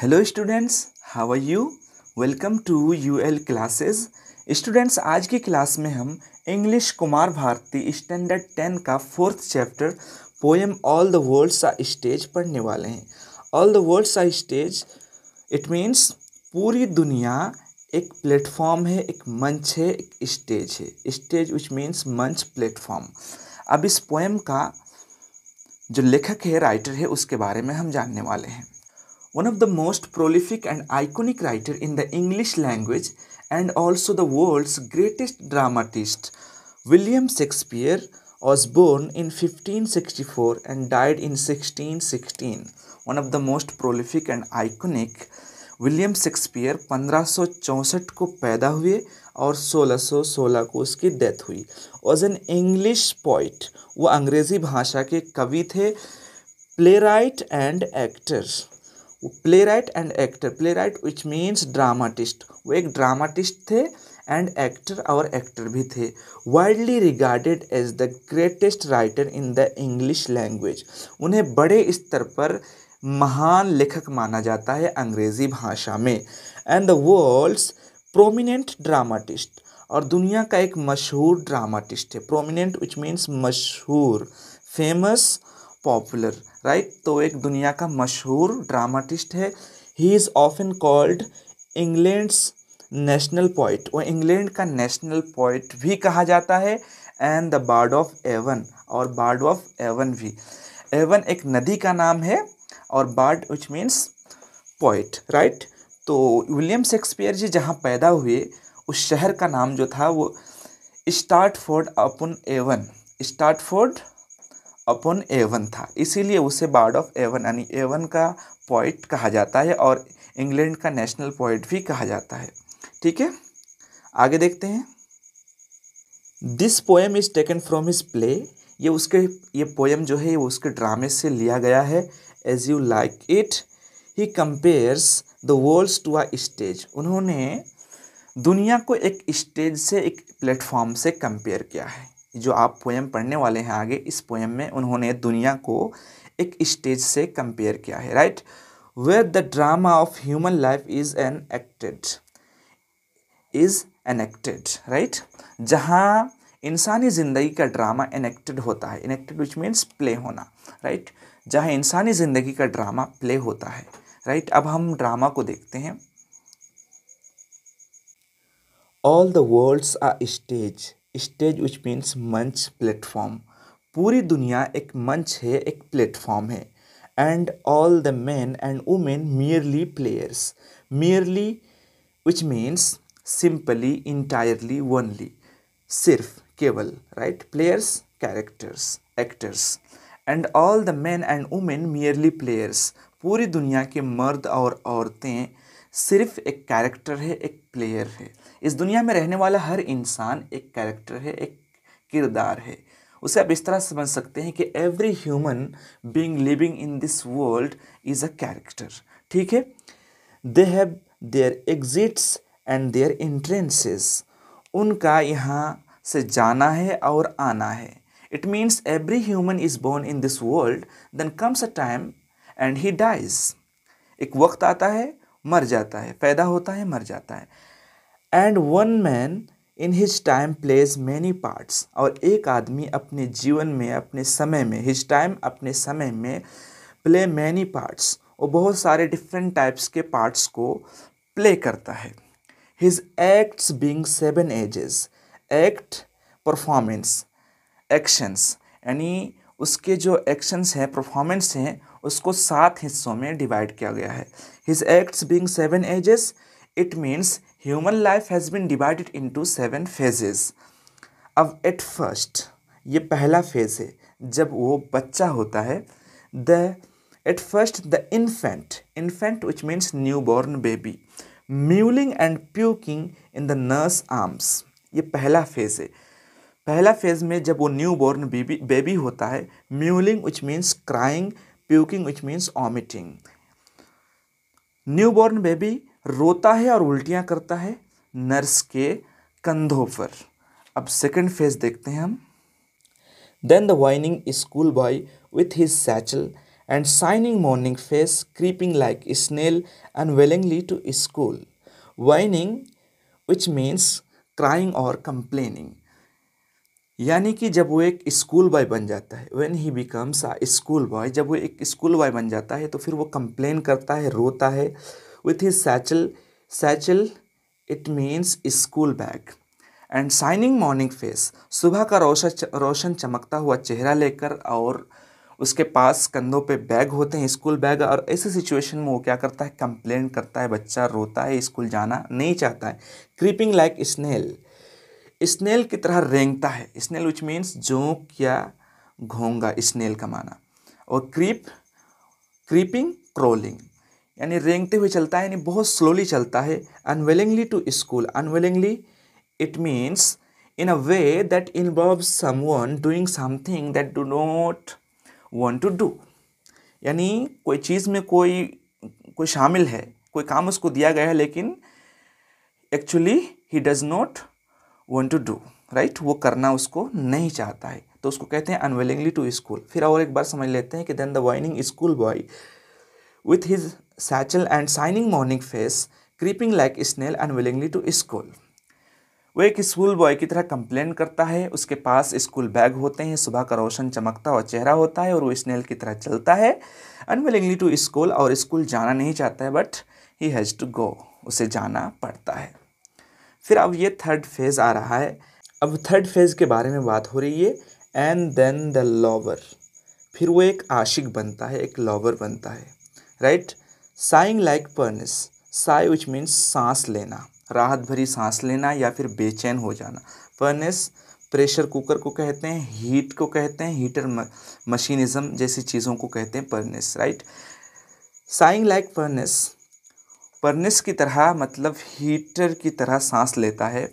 Hello students how are you welcome to U L classes students आज की class में हम English Kumar Bharati standard ten का fourth chapter poem all the world's a stage पढ़ने वाले हैं all the world's a stage it means पूरी दुनिया एक प्लेटफॉर्म है एक मंच है एक स्टेज है स्टेज विच मीन्स मंच प्लेटफॉर्म अब इस पोएम का जो लेखक है राइटर है उसके बारे में हम जानने वाले हैं one of the most prolific and iconic writer in the English language and also the world's greatest dramatist. William Shakespeare was born in 1564 and died in 1616. One of the most prolific and iconic William Shakespeare 1564 को पैदा हुए और 1616 को उसकी death हुई was an English poet वो अंग्रेज़ी भाषा के कवि थे प्ले राइट एंड एक्टर्स वो playwright and actor playwright which means dramatist वो एक ड्रामाटिस्ट थे एंड एक्टर और एक्टर भी थे widely regarded as the greatest writer in the English language उन्हें बड़े स्तर पर महान लेखक माना जाता है अंग्रेज़ी भाषा में and the world's prominent dramatist और दुनिया का एक मशहूर ड्रामाटिस्ट है प्रोमिनेंट विच मीन्स मशहूर फेमस पॉपुलर राइट तो एक दुनिया का मशहूर ड्रामाटिस्ट है he is often called England's national poet वो इंग्लैंड का नेशनल पॉइट भी कहा जाता है and the bard of Avon और बार्ड ऑफ एवन भी एवन एक नदी का नाम है और bard which means poet right तो विलियम शेक्सपियर जी जहाँ पैदा हुए उस शहर का नाम जो था वो Stratford upon Avon Stratford upon Avon था इसीलिए उसे बार्ड ऑफ ए वन यानी ए वन का पॉइंट कहा जाता है और इंग्लैंड का नेशनल पॉइंट भी कहा जाता है ठीक है आगे देखते हैं this poem is taken from his play ये उसके ये पोएम जो है ये उसके ड्रामे से लिया गया है as you like it he compares the world's to a stage उन्होंने दुनिया को एक स्टेज से एक प्लेटफॉर्म से कंपेयर किया है जो आप पोएम पढ़ने वाले हैं आगे इस पोएम में उन्होंने दुनिया को एक स्टेज से कंपेयर किया है right where the drama of human life is enacted is enacted right जहाँ इंसानी ज़िंदगी का ड्रामा एनेक्टेड होता है इनेक्टेड विच मीन्स प्ले होना राइट right? जहाँ इंसानी ज़िंदगी का ड्रामा प्ले होता है राइट right? अब हम ड्रामा को देखते हैं all the worlds are stage stage which means मंच प्लेटफॉर्म पूरी दुनिया एक मंच है एक प्लेटफॉर्म है and all the men and women merely players merely which means simply entirely only सिर्फ केवल right players characters actors and all the men and women merely players पूरी दुनिया के मर्द और औरतें सिर्फ एक कैरेक्टर है एक प्लेयर है इस दुनिया में रहने वाला हर इंसान एक कैरेक्टर है एक किरदार है उसे आप इस तरह समझ सकते हैं कि every human being living in this world is a character ठीक है they have their exits and their entrances उनका यहाँ से जाना है और आना है it means every human is born in this world then comes a time and he dies एक वक्त आता है मर जाता है पैदा होता है मर जाता है and one man in his time plays many parts और एक आदमी अपने जीवन में अपने समय में हिज टाइम अपने समय में प्ले मैनी पार्ट्स और बहुत सारे डिफरेंट टाइप्स के पार्ट्स को प्ले करता है his acts being seven ages act performance actions यानी उसके जो एक्शंस हैं परफॉर्मेंस हैं उसको सात हिस्सों में डिवाइड किया गया है his acts being seven ages, it means human life has been divided into seven phases. अब एट फर्स्ट ये पहला फेज है जब वो बच्चा होता है the at first the infant infant which means newborn baby mewling and puking in the nurse arms ये पहला फेज है पहला फेज में जब वो न्यू बॉर्न बेबी बेबी होता है mewling which means crying puking which means vomiting newborn baby रोता है और उल्टियाँ करता है नर्स के कंधों पर अब सेकेंड फेज देखते हैं हम then the whining school boy with his satchel and shining morning face creeping like snail and willingly to school whining which means crying और कंप्लेनिंग यानी कि जब वो एक स्कूल बॉय बन जाता है when he becomes a school boy जब वो एक स्कूल बॉय बन जाता है तो फिर वो कंप्लेन करता है रोता है with his satchel satchel it means school bag and shining morning face सुबह का रोशन रोशन चमकता हुआ चेहरा लेकर और उसके पास कंधों पे बैग होते हैं स्कूल बैग और ऐसी सिचुएशन में वो क्या करता है कंप्लेन करता है बच्चा रोता है स्कूल जाना नहीं चाहता है क्रीपिंग लाइक स्नेल स्नेल की तरह रेंगता है स्नेल विच मीन्स जोंक या घोंगा स्नेल का माना और क्रीप क्रीपिंग क्रोलिंग यानी रेंगते हुए चलता है यानी बहुत स्लोली चलता है unwillingly to school unwillingly it means in a way that involve someone doing something that do not want to do यानी कोई चीज़ में कोई कोई शामिल है कोई काम उसको दिया गया है लेकिन actually he does not want to do right वो करना उसको नहीं चाहता है तो उसको कहते हैं अनविलिंगली टू स्कूल फिर और एक बार समझ लेते हैं कि then the whining school boy with his satchel and shining morning face creeping like snail unwillingly to school वो एक स्कूल बॉय की तरह कंप्लेन करता है उसके पास स्कूल बैग होते हैं सुबह का रोशन चमकता हुआ चेहरा होता है और वो स्नेल की तरह चलता है अनविलिंगली टू स्कूल और स्कूल जाना नहीं चाहता है but he has to go उसे जाना पड़ता है फिर अब ये थर्ड फेज़ आ रहा है अब थर्ड फेज़ के बारे में बात हो रही है एंड देन द लॉवर फिर वो एक आशिक बनता है एक लॉवर बनता है right sighing like furnace sigh which means सांस लेना राहत भरी सांस लेना या फिर बेचैन हो जाना पर्निस प्रेशर कुकर को कहते हैं हीट को कहते हैं हीटर मशीनिज्म जैसी चीज़ों को कहते हैं furnace right sighing like furnace furnace की तरह मतलब हीटर की तरह सांस लेता है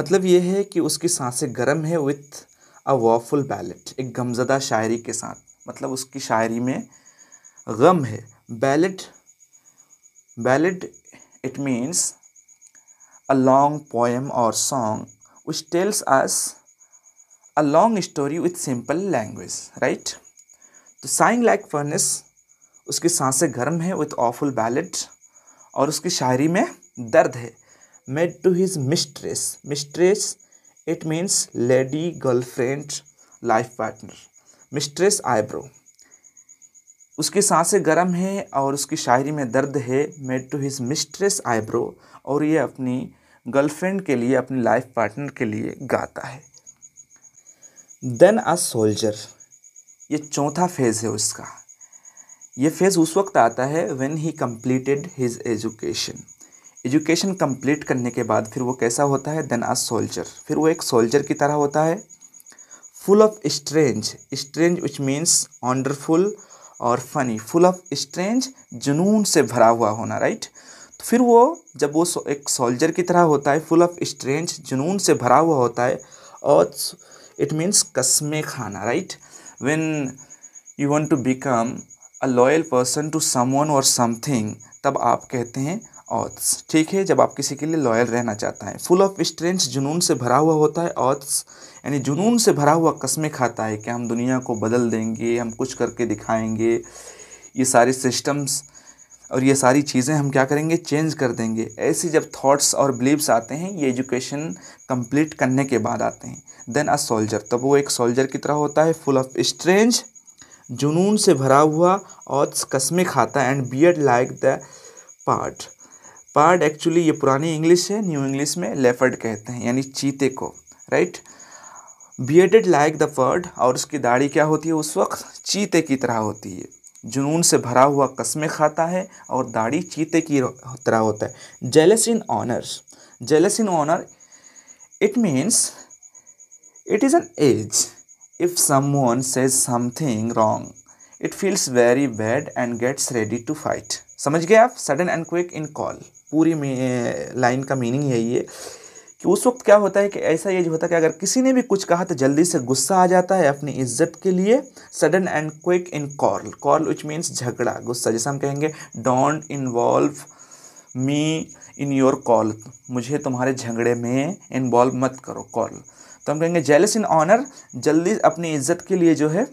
मतलब ये है कि उसकी सांसें गर्म है विथ अ वॉफुल बैलेट एक गमजदा शायरी के साथ मतलब उसकी शायरी में गम है ballad ballad it means a long poem और song which tells us a long story with simple language right तो साइंग लाइक फर्नेस उसकी सांसें गर्म है विथ ऑफुल बैलेट और उसकी शायरी में दर्द है made to his mistress mistress it means lady girlfriend life partner mistress eyebrow उसकी सांसें गर्म है और उसकी शायरी में दर्द है made to his mistress eyebrow और ये अपनी गर्लफ्रेंड के लिए अपनी लाइफ पार्टनर के लिए गाता है देन अ सोल्जर ये चौथा फेज़ है उसका ये फेज़ उस वक्त आता है when he completed his education education complete करने के बाद फिर वो कैसा होता है देन आ सोल्जर फिर वो एक सोल्जर की तरह होता है full of strange strange which means wonderful और फनी फुल ऑफ स्ट्रेंज जुनून से भरा हुआ होना राइट तो फिर वो जब वो एक सोल्जर की तरह होता है फुल ऑफ स्ट्रेंज जुनून से भरा हुआ होता है और इट मीन्स कस्में खाना right when you want to become a loyal person to someone और समथिंग तब आप कहते हैं ऑथ्स ठीक है जब आप किसी के लिए लॉयल रहना चाहता है फुल ऑफ स्ट्रेंथ जुनून से भरा हुआ होता है ऑथ्स यानी जुनून से भरा हुआ कस्में खाता है कि हम दुनिया को बदल देंगे हम कुछ करके दिखाएंगे ये सारे सिस्टम्स और ये सारी चीज़ें हम क्या करेंगे चेंज कर देंगे ऐसे जब थॉट्स और बिलीव्स आते हैं ये एजुकेशन कंप्लीट करने के बाद आते हैं देन अ सोल्जर तब वो एक सोल्जर की तरह होता है फुल ऑफ स्ट्रेंज जुनून से भरा हुआ और कस्मे खाता and add like the part part actually ये पुरानी इंग्लिश है न्यू इंग्लिश में लेफर्ड कहते हैं यानी चीते को right bearded like the pard और उसकी दाढ़ी क्या होती है उस वक्त चीते की तरह होती है जुनून से भरा हुआ कस्मे खाता है और दाढ़ी चीते की तरह होता है jealous in honours jealous in honour it means it is an as If someone says something wrong, it feels very bad and gets ready to fight. समझ गए आप sudden and quick in quarrel पूरी line का meaning यही है कि उस वक्त क्या होता है कि ऐसा ये जो होता है कि अगर किसी ने भी कुछ कहा तो जल्दी से गुस्सा आ जाता है अपनी इज्जत के लिए sudden and quick in quarrel quarrel which means झगड़ा गुस्सा जैसे हम कहेंगे don't involve me in your quarrel मुझे तुम्हारे झगड़े में इन्वॉल्व मत करो कॉल तो हम कहेंगे जेलस इन ऑनर जल्दी अपनी इज्जत के लिए जो है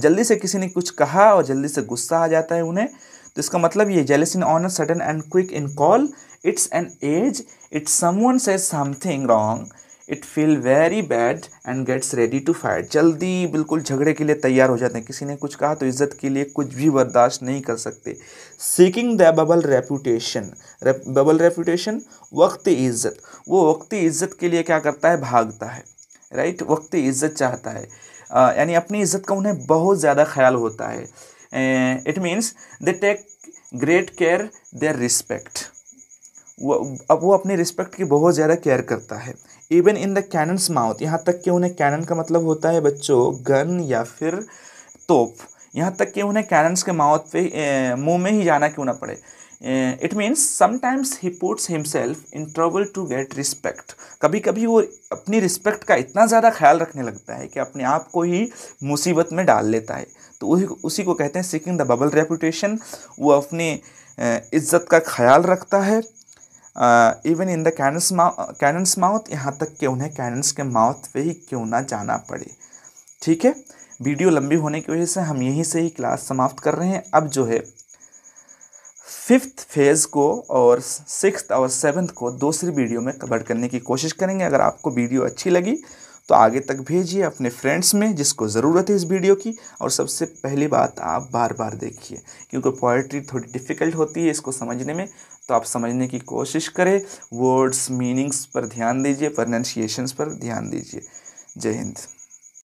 जल्दी से किसी ने कुछ कहा और जल्दी से गुस्सा आ जाता है उन्हें तो इसका मतलब ये jealous in honour sudden and quick in quarrel it's an as it's someone says something wrong it feel very bad and gets ready to fight जल्दी बिल्कुल झगड़े के लिए तैयार हो जाते हैं किसी ने कुछ कहा तो इज्जत के लिए कुछ भी बर्दाश्त नहीं कर सकते seeking the bubble reputation bubble reputation वक्त इज्जत वो वक्त इज्जत के लिए क्या करता है भागता है राइट वक्त इज्जत चाहता है यानी अपनी इज्जत का उन्हें बहुत ज़्यादा ख्याल होता है it means they take great care their respect वो अब वो अपने रिस्पेक्ट की बहुत ज़्यादा केयर करता है even in the cannon's mouth यहाँ तक कि उन्हें कैनन का मतलब होता है बच्चों गन या फिर तोप यहाँ तक कि उन्हें कैनन्स के माउथ पे मुंह में ही जाना क्यों ना पड़े it means sometimes he puts himself in trouble to get respect कभी कभी वो अपनी रिस्पेक्ट का इतना ज़्यादा ख्याल रखने लगता है कि अपने आप को ही मुसीबत में डाल लेता है तो उसी उसी को कहते हैं सिकिंग द बबल रेपुटेशन वो अपने इज्जत का ख्याल रखता है even in the cannon's mouth cannon's mouth यहाँ तक कि उन्हें कैनन्स के माउथ पे ही क्यों ना जाना पड़े ठीक है वीडियो लंबी होने की वजह से हम यहीं से ही क्लास समाप्त कर रहे हैं अब जो है फिफ्थ फेज़ को और सिक्स और सेवन्थ को दूसरी वीडियो में कवर करने की कोशिश करेंगे अगर आपको वीडियो अच्छी लगी तो आगे तक भेजिए अपने फ्रेंड्स में जिसको ज़रूरत है इस वीडियो की और सबसे पहली बात आप बार बार देखिए क्योंकि पोइट्री थोड़ी डिफ़िकल्ट होती है इसको समझने में तो आप समझने की कोशिश करें वर्ड्स मीनिंग्स पर ध्यान दीजिए प्रोनाउंसिएशंस पर ध्यान दीजिए जय हिंद